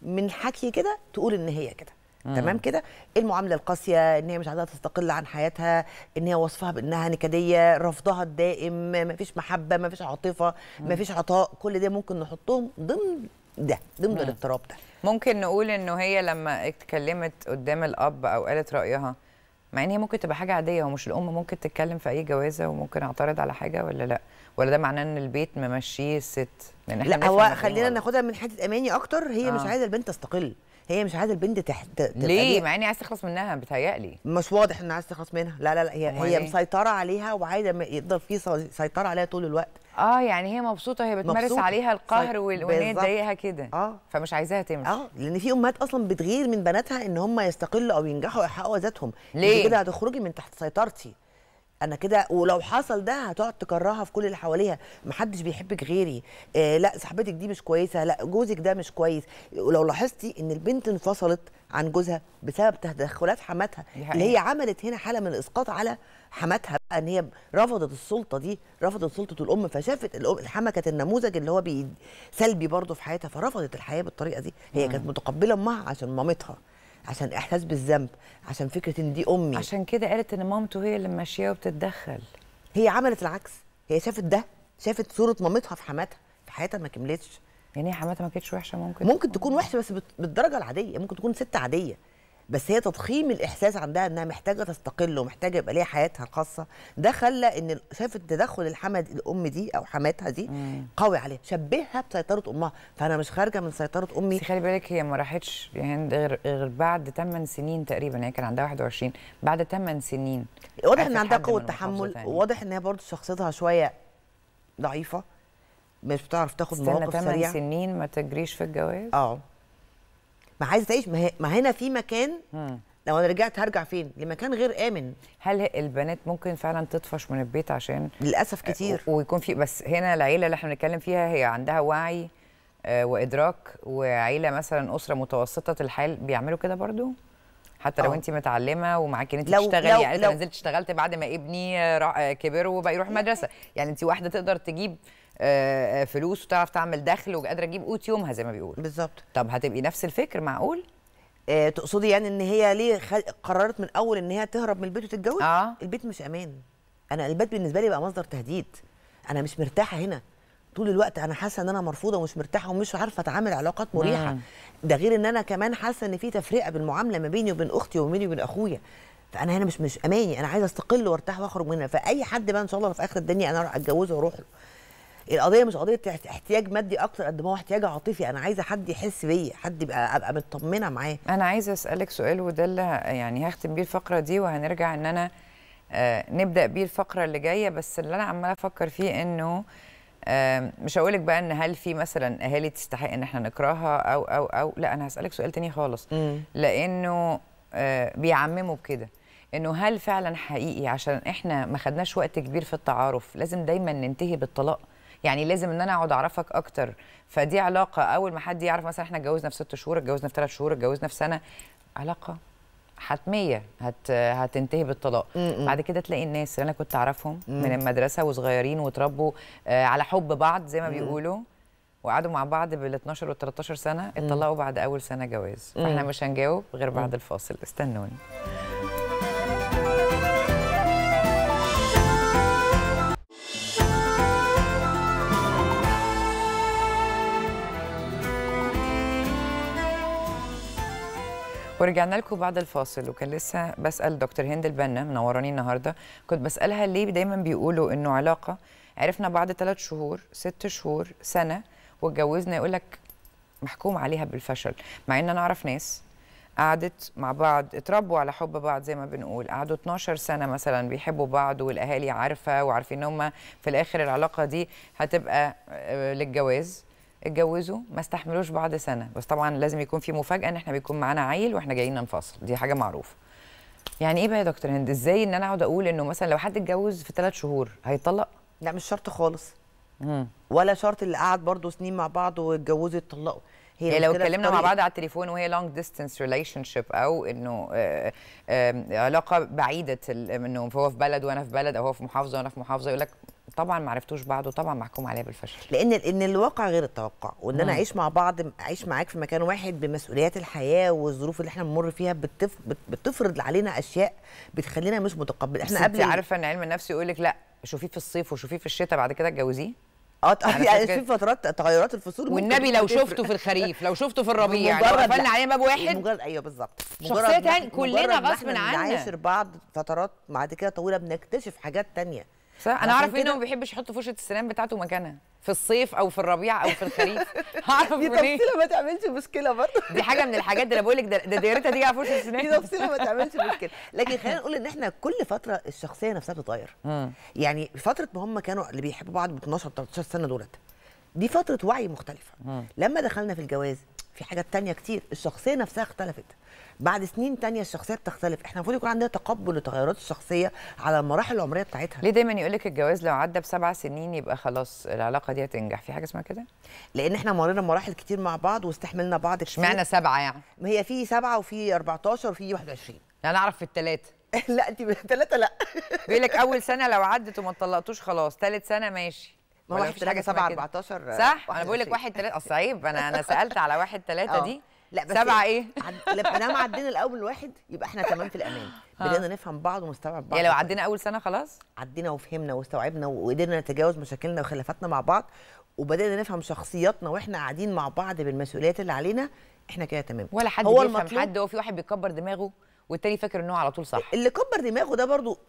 من حكي كده تقول ان هي كده تمام كده إيه المعامله القاسيه ان هي مش عايزه تستقل عن حياتها ان هي وصفها بانها نكديه رفضها الدائم مفيش محبه مفيش عاطفه ما مفيش عطاء كل ده ممكن نحطهم ضمن ده ضمن الاضطراب ده ممكن نقول انه هي لما اتكلمت قدام الاب او قالت رايها مع ان هي ممكن تبقى حاجه عاديه ومش الام ممكن تتكلم في اي جوازه وممكن اعترض على حاجه ولا لا ولا ده معناه ان البيت ممشيه الست لا هو خلينا ناخدها من حته اماني اكتر هي آه. مش عايزه البنت تستقل هي مش عايزه البنت تحت ليه مع اني عايز تخلص منها بتهيألي مش واضح ان عايز تخلص منها لا لا لا هي هي إيه؟ مسيطره عليها وعايزه يفضل في سيطره عليها طول الوقت اه يعني هي مبسوطه هي بتمارس مبسوطة. عليها القهر هي تضايقها كده اه فمش عايزاها تمشي اه لان في امهات اصلا بتغير من بناتها ان هم يستقلوا او ينجحوا ويحققوا ذاتهم ليه كده هتخرجي من تحت سيطرتي انا كده ولو حصل ده هتقعد تكرهها في كل اللي حواليها محدش بيحبك غيري آه لا صاحبتك دي مش كويسه لا جوزك ده مش كويس ولو لاحظتي ان البنت انفصلت عن جوزها بسبب تدخلات حماتها اللي هي عملت هنا حاله من الاسقاط على حماتها بقى ان هي رفضت السلطه دي رفضت سلطه الام فشافت الام الحما كانت النموذج اللي هو سلبي برضه في حياتها فرفضت الحياه بالطريقه دي هي كانت متقبله امها عشان مامتها عشان احساس بالذنب عشان فكره ان دي امي عشان كده قالت ان مامته هي اللي ماشيه وبتتدخل هي عملت العكس هي شافت ده شافت صوره مامتها في حماتها في حياتها ما كملتش يعني حماتها ما كانتش وحشه ممكن ممكن تكون وحشه بس بالدرجه العاديه ممكن تكون ست عاديه بس هي تضخيم الاحساس عندها انها محتاجه تستقل ومحتاجه يبقى ليها حياتها الخاصه ده خلى ان شافت تدخل الحمد الام دي او حماتها دي مم. قوي عليها شبهها بسيطره امها فانا مش خارجه من سيطره امي خلي بالك هي ما راحتش هند يعني غير غير بعد 8 سنين تقريبا هي يعني كان عندها 21 بعد 8 سنين واضح ان عندها قوه تحمل واضح ان هي برضه شخصيتها شويه ضعيفه مش بتعرف تاخد مواقف سريعه 8 سنين ما تجريش في الجواز اه ما عايزه تعيش ما, هنا في مكان لو انا رجعت هرجع فين لمكان غير امن هل البنات ممكن فعلا تطفش من البيت عشان للاسف آه، كتير ويكون في بس هنا العيله اللي احنا بنتكلم فيها هي عندها وعي آه، وادراك وعيله مثلا اسره متوسطه الحال بيعملوا كده برضو حتى لو آه. انت متعلمه ومعاكي ان انت تشتغلي يعني انت نزلت اشتغلت بعد ما ابني كبر وبقى يروح مدرسه يعني انت واحده تقدر تجيب آه، آه، فلوس وتعرف تعمل دخل وقادره اجيب قوت يومها زي ما بيقولوا بالظبط طب هتبقي نفس الفكر معقول آه تقصدي يعني ان هي ليه قررت من اول ان هي تهرب من البيت وتتجوز آه. البيت مش امان انا البيت بالنسبه لي بقى مصدر تهديد انا مش مرتاحه هنا طول الوقت انا حاسه ان انا مرفوضه ومش مرتاحه ومش عارفه اتعامل علاقات مريحه مم. نعم. ده غير ان انا كمان حاسه ان في تفرقه بالمعامله ما بيني وبين اختي وما بيني وبين اخويا فانا هنا مش مش اماني انا عايزه استقل وارتاح واخرج منها فاي حد بقى ان شاء الله في اخر الدنيا انا اروح اتجوزه واروح له القضيه مش قضيه احتياج مادي اكتر قد ما هو احتياج عاطفي انا عايزه حد يحس بيا حد يبقى ابقى مطمنه معاه انا عايزه اسالك سؤال وده اللي يعني هختم بيه الفقره دي وهنرجع ان انا آه، نبدا بيه الفقره اللي جايه بس اللي انا عماله افكر فيه انه آه، مش هقول لك بقى ان هل في مثلا اهالي تستحق ان احنا نكرهها او او او لا انا هسالك سؤال تاني خالص م. لانه آه، بيعمموا بكده انه هل فعلا حقيقي عشان احنا ما خدناش وقت كبير في التعارف لازم دايما ننتهي بالطلاق يعني لازم ان انا اقعد اعرفك اكتر فدي علاقه اول ما حد يعرف مثلا احنا اتجوزنا في ست شهور اتجوزنا في ثلاث شهور اتجوزنا في سنه علاقه حتميه هت... هتنتهي بالطلاق م-م. بعد كده تلاقي الناس اللي انا كنت اعرفهم م-م. من المدرسه وصغيرين وتربوا آه، على حب بعض زي ما م-م. بيقولوا وقعدوا مع بعض بال 12 وال 13 سنه اتطلقوا بعد اول سنه جواز فاحنا مش هنجاوب غير بعد الفاصل استنوني ورجعنا لكم بعد الفاصل وكان لسه بسال دكتور هند البنا منوراني النهارده كنت بسالها ليه دايما بيقولوا انه علاقه عرفنا بعد ثلاث شهور ست شهور سنه واتجوزنا يقول لك محكوم عليها بالفشل مع ان انا اعرف ناس قعدت مع بعض اتربوا على حب بعض زي ما بنقول قعدوا 12 سنه مثلا بيحبوا بعض والاهالي عارفه وعارفين ان هم في الاخر العلاقه دي هتبقى آه، للجواز اتجوزوا ما استحملوش بعض سنه بس طبعا لازم يكون في مفاجاه ان احنا بيكون معانا عيل واحنا جايين ننفصل دي حاجه معروفه يعني ايه بقى يا دكتور هند ازاي ان انا اقعد اقول انه مثلا لو حد اتجوز في ثلاث شهور هيطلق لا مش شرط خالص مم. ولا شرط اللي قعد برضه سنين مع بعض واتجوزوا يتطلقوا هي يعني لو اتكلمنا مع بعض على التليفون وهي لونج ديستانس ريليشن شيب او انه آآ آه، آآ علاقه بعيده انه هو في بلد وانا في بلد او هو في محافظه وانا في محافظه يقول لك طبعا ما عرفتوش بعض وطبعا محكوم عليه بالفشل لان ان الواقع غير التوقع وان انا اعيش مع بعض اعيش معاك في مكان واحد بمسؤوليات الحياه والظروف اللي احنا بنمر فيها بتف... بتفرض علينا اشياء بتخلينا مش متقبل احنا قبل عارفه ان علم النفس يقول لك لا شوفيه في الصيف وشوفيه في الشتاء بعد كده اتجوزيه اه يعني في فترات تغيرات الفصول والنبي لو شفته في الخريف لو شفته في الربيع يعني لو قفلنا عليه باب واحد مجرد ايوه بالظبط شخصيه تانية كلنا غصب عننا بنعاشر بعض فترات بعد كده طويله بنكتشف حاجات تانية صح انا اعرف هو ما بيحبش يحط فرشه السنان بتاعته مكانها في الصيف او في الربيع او في الخريف هعرف دي تفصيله ما تعملش مشكله برضه دي حاجه من الحاجات اللي بقول لك ده ده يا ريتها تيجي على فرشه السنان دي تفصيله ما تعملش مشكله لكن خلينا نقول ان احنا كل فتره الشخصيه نفسها بتتغير يعني فتره ما هم كانوا اللي بيحبوا بعض ب 12 13 سنه دولت دي فتره وعي مختلفه لما دخلنا في الجواز في حاجات تانية كتير الشخصيه نفسها اختلفت بعد سنين تانية الشخصيه بتختلف احنا المفروض يكون عندنا تقبل لتغيرات الشخصيه على المراحل العمريه بتاعتها ليه دايما يقول لك الجواز لو عدى بسبع سنين يبقى خلاص العلاقه دي هتنجح في حاجه اسمها كده لان احنا مرينا مراحل كتير مع بعض واستحملنا بعض كتير معنى سبعه يعني ما هي في سبعه وفي 14 وفي 21 انا اعرف في الثلاثه لا انت ثلاثه لا بيقول لك اول سنه لو عدت وما اتطلقتوش خلاص ثالث سنه ماشي ما واحد حاجه 7 14 صح انا بقول لك واحد ثلاثه اصل عيب انا انا سالت على واحد ثلاثه آه. دي لا بس سبعه يعني ايه لما عدينا الاول الواحد يبقى احنا تمام في الامان آه. بدأنا نفهم بعض ونستوعب بعض يعني لو عدينا اول سنه خلاص عدينا وفهمنا واستوعبنا وقدرنا نتجاوز مشاكلنا وخلافاتنا مع بعض وبدأنا نفهم شخصياتنا واحنا قاعدين مع بعض بالمسؤوليات اللي علينا احنا كده تمام ولا حد هو بيفهم حد هو في واحد بيكبر دماغه والتاني فاكر ان هو على طول صح اللي كبر دماغه ده برضو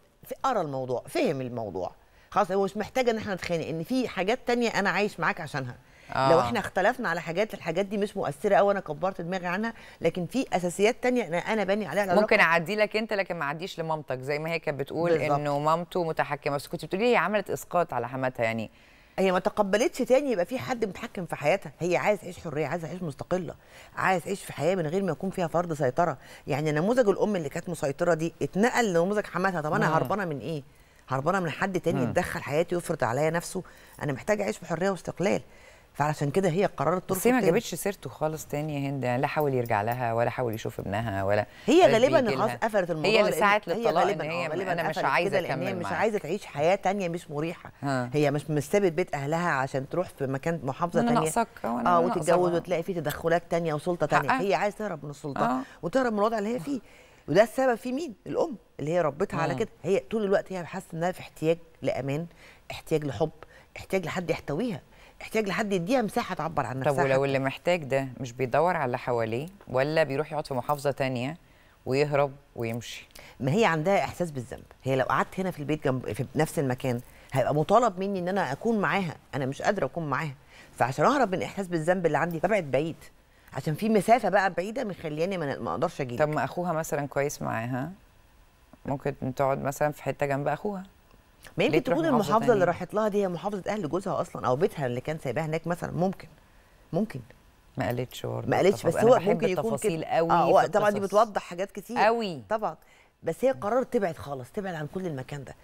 قرا الموضوع فهم الموضوع خلاص هو مش محتاجه ان احنا نتخانق ان في حاجات تانية انا عايش معاك عشانها آه. لو احنا اختلفنا على حاجات الحاجات دي مش مؤثره قوي انا كبرت دماغي عنها لكن في اساسيات تانية انا انا باني عليها العلاقه ممكن اعدي لك انت لكن ما اعديش لمامتك زي ما هي كانت بتقول انه مامته متحكمه بس كنت بتقولي هي عملت اسقاط على حماتها يعني هي ما تقبلتش تاني يبقى في حد متحكم في حياتها هي عايز تعيش حريه عايز تعيش مستقله عايز تعيش في حياه من غير ما يكون فيها فرض سيطره يعني نموذج الام اللي كانت مسيطره دي اتنقل لنموذج حماتها طب انا هربانه من ايه هربانه من حد تاني يتدخل حياتي ويفرض عليا نفسه انا محتاجه اعيش بحريه واستقلال فعلشان كده هي قررت ترفض بس هي ما جابتش سيرته خالص تاني يا هند يعني لا حاول يرجع لها ولا حاول يشوف ابنها ولا هي غالبا خلاص قفلت الموضوع هي اللي ساعت للطلاق هي غالبا إن هي غالبا انا مش عايزه اكمل هي مش عايزه تعيش حياه تانية مش مريحه ها. هي مش مستبد بيت اهلها عشان تروح في مكان محافظه أنا تانية اه وتتجوز آه. وتلاقي فيه تدخلات تانية وسلطه تانية هي عايزه تهرب من السلطه آه. وتهرب من الوضع اللي هي فيه وده السبب في مين الام اللي هي ربتها على آه. كده هي طول الوقت هي حاسه انها في احتياج لامان احتياج لحب احتياج لحد يحتويها احتاج لحد يديها مساحه تعبر عن نفسها طب ولو اللي محتاج ده مش بيدور على اللي حواليه ولا بيروح يقعد في محافظه ثانيه ويهرب ويمشي ما هي عندها احساس بالذنب هي لو قعدت هنا في البيت جنب في نفس المكان هيبقى مطالب مني ان انا اكون معاها انا مش قادره اكون معاها فعشان اهرب من احساس بالذنب اللي عندي ببعد بعيد عشان في مسافه بقى بعيده مخلياني ما اقدرش اجيب طب ما اخوها مثلا كويس معاها ممكن تقعد مثلا في حته جنب اخوها ما يمكن تكون المحافظه اللي راحت لها دي هي محافظه اهل جوزها اصلا او بيتها اللي كان سايباها هناك مثلا ممكن ممكن ما قالتش برضه ما قالتش بس هو ممكن يكون كده قوي آه طبعا دي بتوضح حاجات كتير قوي طبعا بس هي قررت تبعد خالص تبعد عن كل المكان ده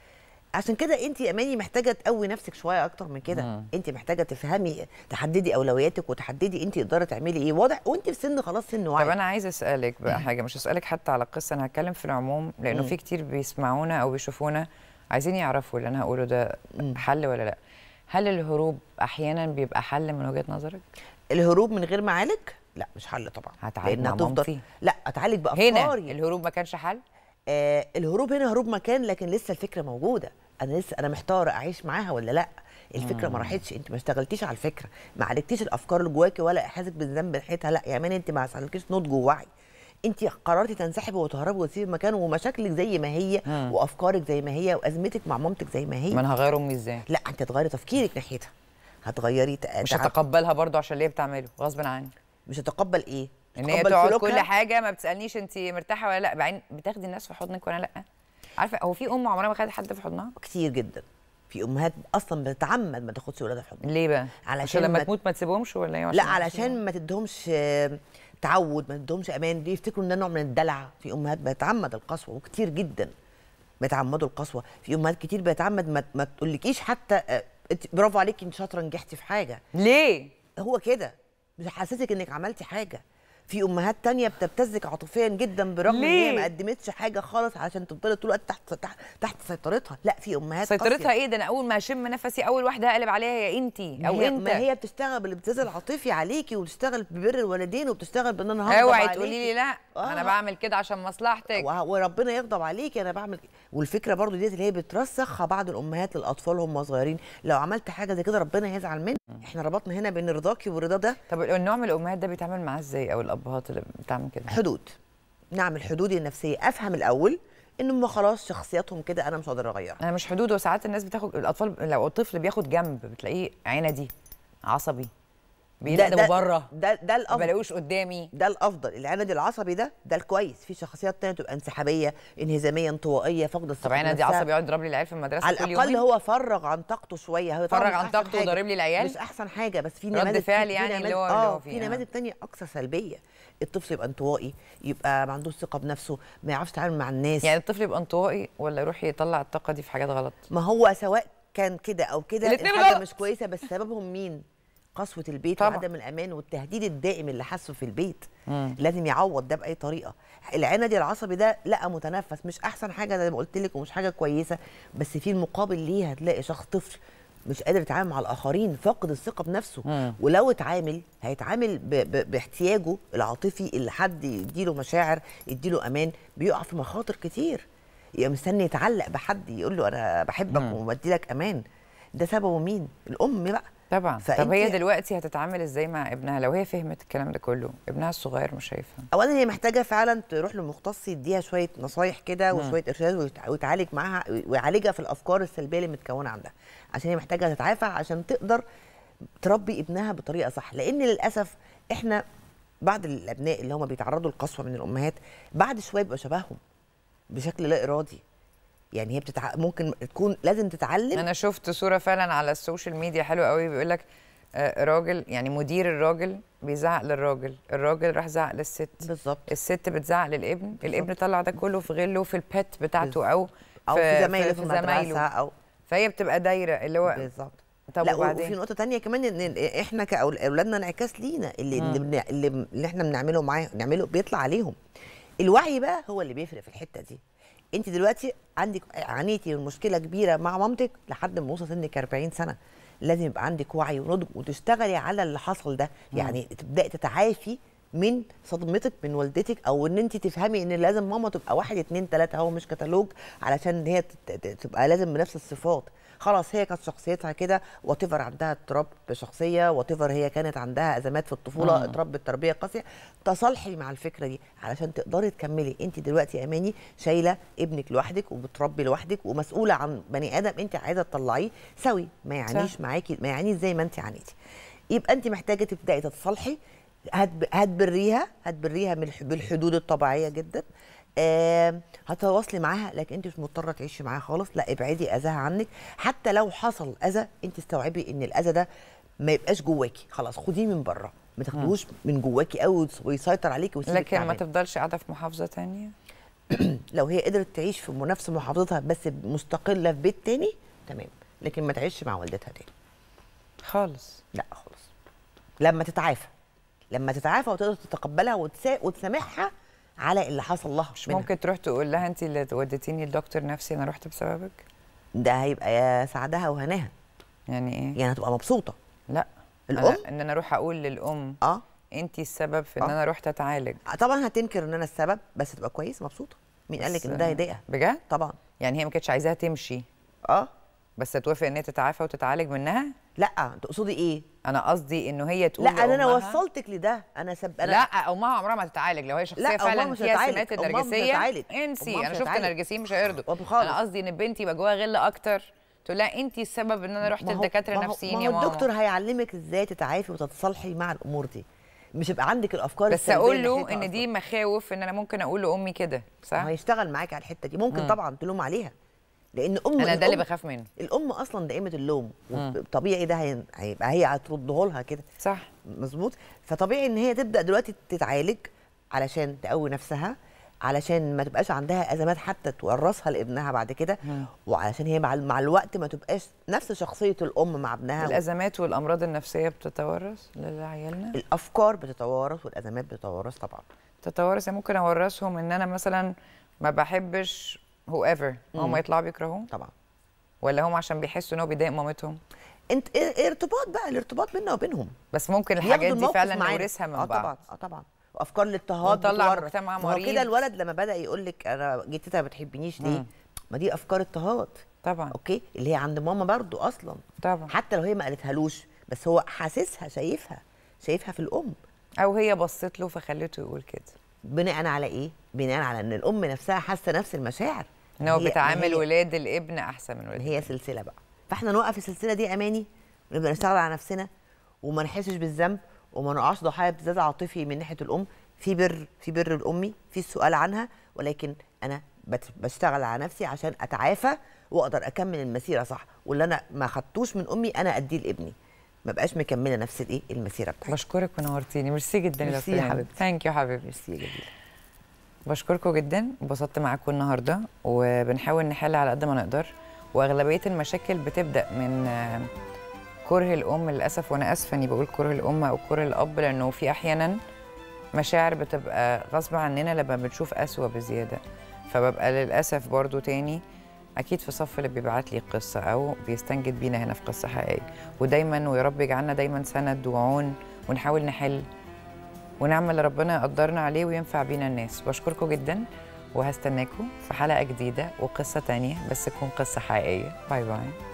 عشان كده انت يا اماني محتاجه تقوي نفسك شويه اكتر من كده انت محتاجه تفهمي تحددي اولوياتك وتحددي انت تقدري تعملي ايه واضح وانت في سن خلاص سن وعي طب انا عايزه اسالك بقى حاجه مش اسالك حتى على القصه انا هتكلم في العموم لانه في كتير بيسمعونا او بيشوفونا عايزين يعرفوا اللي انا هقوله ده حل ولا لا هل الهروب احيانا بيبقى حل من وجهه نظرك الهروب من غير معالج لا مش حل طبعا هتعالج مع تفضل لا اتعالج بافكاري هنا الهروب ما كانش حل آه الهروب هنا هروب مكان لكن لسه الفكره موجوده انا لسه انا محتاره اعيش معاها ولا لا الفكره مم. ما راحتش انت ما اشتغلتيش على الفكره ما عالجتيش الافكار اللي جواكي ولا احساسك بالذنب ناحيتها لا يا مان انت ما عالجتيش نضج ووعي انت قررتي تنسحبي وتهربي وتسيبي المكان ومشاكلك زي ما هي مم. وافكارك زي ما هي وازمتك مع مامتك زي ما هي ما انا هغير امي ازاي لا انت هتغيري تفكيرك ناحيتها هتغيري تق... مش هتقبلها برضو عشان اللي هي بتعمله غصب عني مش هتقبل ايه ان هي تقعد كل حاجه ما بتسالنيش انت مرتاحه ولا لا بعدين بتاخدي الناس في حضنك ولا لا عارفه هو في ام عمرها ما خدت حد في حضنها كتير جدا في امهات اصلا بتتعمد ما تاخدش ولادها في حضنها ليه بقى علشان لما تموت ما تسيبهمش ولا ايه لا علشان ما تديهمش تعود ما عندهمش امان بيفتكروا ان ده نوع من الدلع في امهات بيتعمد القسوه وكتير جدا بيتعمدوا القسوه في امهات كتير بيتعمد ما, ما تقولكيش حتى آه، برافو عليكي انت شاطره نجحتي في حاجه ليه هو كده مش انك عملتي حاجه في امهات تانية بتبتزك عاطفيا جدا برغم ان هي ما قدمتش حاجه خالص عشان تفضل طول الوقت تحت تحت تحت سيطرتها لا في امهات سيطرتها قصية. ايه ده انا اول ما اشم نفسي اول واحده هقلب عليها يا انتي او هي انت ما هي بتشتغل بالابتزاز العاطفي عليكي وبتشتغل ببر الوالدين وبتشتغل بان انا اوعي تقولي لي لا آه. انا بعمل كده عشان مصلحتك وربنا يغضب عليكي انا بعمل والفكره برضو ديت اللي هي بترسخها بعض الامهات للاطفال هم صغيرين لو عملت حاجه زي كده ربنا هيزعل منك احنا ربطنا هنا بين رضاكي ورضا ده طب النوع من الامهات ده بيتعامل معاه ازاي او الاب الابهات اللي بتعمل كده حدود نعمل حدودي النفسيه افهم الاول ان هم خلاص شخصياتهم كده انا مش قادر اغيرها انا مش حدود وساعات الناس بتاخد الاطفال لو الطفل بياخد جنب بتلاقيه عينه دي عصبي بيقدموا بره ده ده الافضل ما بلاقوش قدامي ده الافضل العناد العصبي ده ده الكويس في شخصيات تانية تبقى انسحابيه انهزاميه انطوائيه فقد الثقه طب دي عصبي يقعد يضرب لي العيال في المدرسه على الاقل هو فرغ عن طاقته شويه هو فرغ عن طاقته وضارب لي العيال مش احسن حاجه بس في نماذج رد فعل يعني اللي هو اه في نماذج تانية اكثر سلبيه الطفل يبقى انطوائي يبقى ما عندوش ثقه بنفسه ما يعرفش يتعامل مع الناس يعني الطفل يبقى انطوائي ولا يروح يطلع الطاقه دي في حاجات غلط ما هو سواء كان كده او كده الحاجه مش كويسه بس سببهم مين قسوه البيت طبعا. وعدم الامان والتهديد الدائم اللي حاسه في البيت مم. لازم يعوض ده باي طريقه العنادي العصبي ده لا متنفس مش احسن حاجه زي ما قلت لك ومش حاجه كويسه بس في المقابل ليه هتلاقي شخص طفل مش قادر يتعامل مع الاخرين فاقد الثقه بنفسه مم. ولو اتعامل هيتعامل ب... ب... باحتياجه العاطفي اللي حد يديله مشاعر يديله امان بيقع في مخاطر كتير يبقى مستني يتعلق بحد يقول له انا بحبك ومدي لك امان ده سببه مين الام بقى طبعا طب هي دلوقتي هتتعامل ازاي مع ابنها لو هي فهمت الكلام ده كله ابنها الصغير مش هيفهم اولا هي محتاجه فعلا تروح لمختص يديها شويه نصايح كده وشويه ارشاد ويتعالج معاها ويعالجها في الافكار السلبيه اللي متكونه عندها عشان هي محتاجه تتعافى عشان تقدر تربي ابنها بطريقه صح لان للاسف احنا بعض الابناء اللي هم بيتعرضوا لقسوه من الامهات بعد شويه بيبقوا شبههم بشكل لا ارادي يعني هي بتتع... ممكن تكون لازم تتعلم انا شفت صوره فعلا على السوشيال ميديا حلوه قوي بيقول لك آه، راجل يعني مدير الراجل بيزعق للراجل الراجل راح زعق للست بالظبط الست بتزعق للابن بالزبط. الابن طلع ده كله في غله في البيت بتاعته او او في, في زمايله في, في زمايله او فهي بتبقى دايره اللي هو بالظبط طب لا وبعدين وفي نقطه تانية كمان ان احنا كاولادنا انعكاس لينا اللي اللي, اللي احنا بنعمله معاه بنعمله بيطلع عليهم الوعي بقى هو اللي بيفرق في الحته دي انت دلوقتي عندك عانيتي من مشكله كبيره مع مامتك لحد ما وصلت سنك 40 سنه لازم يبقى عندك وعي ونضج وتشتغلي على اللي حصل ده يعني تبداي تتعافي من صدمتك من والدتك او ان انت تفهمي ان لازم ماما تبقى واحد اتنين تلاته هو مش كتالوج علشان هي تبقى لازم بنفس الصفات خلاص هي كانت شخصيتها كده واتيفر عندها اضطراب شخصيه واتيفر هي كانت عندها ازمات في الطفوله اضطراب بالتربيه قاسيه تصالحي مع الفكره دي علشان تقدري تكملي انت دلوقتي يا اماني شايله ابنك لوحدك وبتربي لوحدك ومسؤوله عن بني ادم انت عايزه تطلعيه سوي ما يعنيش معاكي ما يعنيش زي ما انت عانيتي يبقى انت محتاجه تبداي تتصالحي هتبريها هتبريها بالحدود الطبيعيه جدا هتواصلي معاها لكن انت مش مضطره تعيشي معاها خالص لا ابعدي اذاها عنك حتى لو حصل اذى انت استوعبي ان الاذى ده ما يبقاش جواكي خلاص خديه من بره ما تاخدوش من جواكي قوي ويسيطر عليكي ويسيبك لكن ما تفضلش قاعده في محافظه ثانيه لو هي قدرت تعيش في نفس محافظتها بس مستقله في بيت تاني تمام لكن ما تعيش مع والدتها تاني خالص لا خالص لما تتعافى لما تتعافى وتقدر تتقبلها وتسامحها على اللي حصل لها مش ممكن تروح تقول لها انت اللي وديتيني لدكتور نفسي انا رحت بسببك ده هيبقى يا سعدها وهناها يعني ايه يعني هتبقى مبسوطه لا الام أنا ان انا اروح اقول للام اه انت السبب في ان آه. انا رحت اتعالج آه، طبعا هتنكر ان انا السبب بس تبقى كويسه مبسوطه مين قال لك ان ده هيضايقها بجد طبعا يعني هي ما كانتش عايزاها تمشي اه بس توافق ان هي تتعافى وتتعالج منها لا تقصدي ايه انا قصدي ان هي تقول لا انا انا وصلتك لده انا سب أنا لا امها عمرها ما تتعالج لو هي شخصيه لا فعلا فيها سمات النرجسيه انسي انا شفت نرجسيين مش هيرضوا انا قصدي ان البنت يبقى جواها غل اكتر تقول لها انت السبب ان انا رحت لدكاتره نفسيين يا ماما الدكتور هيعلمك ازاي تتعافي وتتصالحي مع الامور دي مش يبقى عندك الافكار بس اقول له ان دي مخاوف ان انا ممكن اقول لامي كده صح هيشتغل معاك على الحته دي ممكن طبعا تلوم عليها لان ام انا ده اللي بخاف منه الام اصلا دائمه اللوم طبيعي ده هيبقى هي هترده لها كده صح مظبوط فطبيعي ان هي تبدا دلوقتي تتعالج علشان تقوي نفسها علشان ما تبقاش عندها ازمات حتى تورثها لابنها بعد كده وعلشان هي مع مع الوقت ما تبقاش نفس شخصيه الام مع ابنها الازمات والامراض النفسيه بتتورث لعيالنا الافكار بتتوارث والازمات بتتورث طبعا تتوارث يعني ممكن اورثهم ان انا مثلا ما بحبش هو ايفر هم يطلعوا بيكرهوه طبعا ولا هم عشان بيحسوا ان هو بيضايق مامتهم انت إيه، إيه ارتباط بقى الارتباط بيننا وبينهم بس ممكن الحاجات دي فعلا نورثها من آه، بعض اه طبعا اه طبعا وافكار الاضطهاد طلع مجتمع مريض كده الولد لما بدا يقول لك انا جتتها طيب ما بتحبنيش ليه ما دي افكار اضطهاد طبعا اوكي اللي هي عند ماما برضو اصلا طبعا حتى لو هي ما قالتهالوش بس هو حاسسها شايفها شايفها في الام او هي بصت له فخلته يقول كده بناء على ايه بناء على ان الام نفسها حاسه نفس المشاعر ان هو بتعامل ولاد الابن احسن من ولاد هي سلسله بقى فاحنا نوقف السلسله دي اماني ونبدا نشتغل على نفسنا وما نحسش بالذنب وما نقعش ضحايا ابتزاز عاطفي من ناحيه الام في بر في بر الامي في السؤال عنها ولكن انا بشتغل على نفسي عشان اتعافى واقدر اكمل المسيره صح واللي انا ما خدتوش من امي انا اديه لابني ما بقاش مكمله نفس الايه المسيره بتاعتي بشكرك ونورتيني ميرسي جدا ميرسي يا حبيبتي ثانك يو حبيبي ميرسي جدا بشكركم جدا انبسطت معاكم النهارده وبنحاول نحل على قد ما نقدر واغلبيه المشاكل بتبدا من آه، كره الام للاسف وانا اسفه اني بقول كره الام او كره الاب لانه في احيانا مشاعر بتبقى غصب عننا لما بنشوف اسوا بزياده فببقى للاسف برضو تاني اكيد في صف اللي بيبعت لي قصه او بيستنجد بينا هنا في قصه حقيقيه ودايما ويا رب يجعلنا دايما سند وعون ونحاول نحل ونعم اللي ربنا يقدرنا عليه وينفع بينا الناس بشكركم جدا وهستناكم في حلقه جديده وقصه تانية بس تكون قصه حقيقيه باي باي